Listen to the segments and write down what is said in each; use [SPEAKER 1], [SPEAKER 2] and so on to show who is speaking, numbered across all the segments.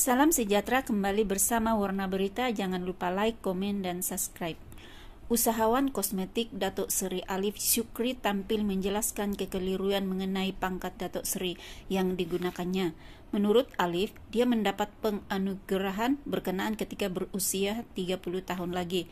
[SPEAKER 1] Salam sejahtera kembali bersama Warna Berita. Jangan lupa like, komen, dan subscribe. Usahawan kosmetik Datuk Seri Alif Syukri tampil menjelaskan kekeliruan mengenai pangkat Datuk Seri yang digunakannya. Menurut Alif, dia mendapat penganugerahan berkenaan ketika berusia 30 tahun lagi.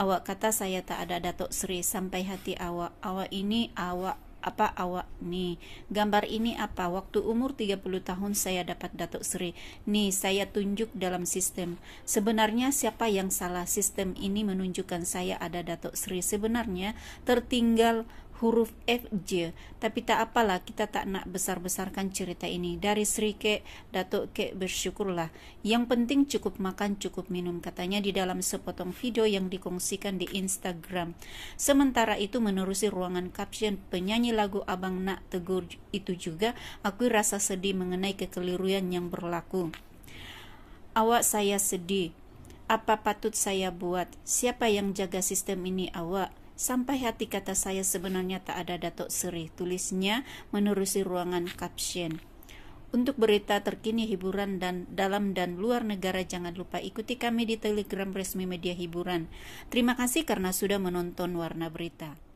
[SPEAKER 1] Awak kata saya tak ada Datuk Seri sampai hati awak. Awak ini awak apa awak nih gambar ini apa waktu umur 30 tahun saya dapat Datuk Sri nih saya tunjuk dalam sistem sebenarnya siapa yang salah sistem ini menunjukkan saya ada Datuk Sri sebenarnya tertinggal huruf F J. tapi tak apalah kita tak nak besar-besarkan cerita ini dari Sri Ke Datuk ke bersyukurlah yang penting cukup makan cukup minum katanya di dalam sepotong video yang dikongsikan di Instagram sementara itu menerusi ruangan caption penyanyi lagu Abang Nak Tegur itu juga aku rasa sedih mengenai kekeliruan yang berlaku awak saya sedih apa patut saya buat? Siapa yang jaga sistem ini awak? Sampai hati kata saya sebenarnya tak ada Datuk Seri, tulisnya menerusi ruangan caption Untuk berita terkini hiburan dan dalam dan luar negara jangan lupa ikuti kami di telegram resmi media hiburan. Terima kasih karena sudah menonton Warna Berita.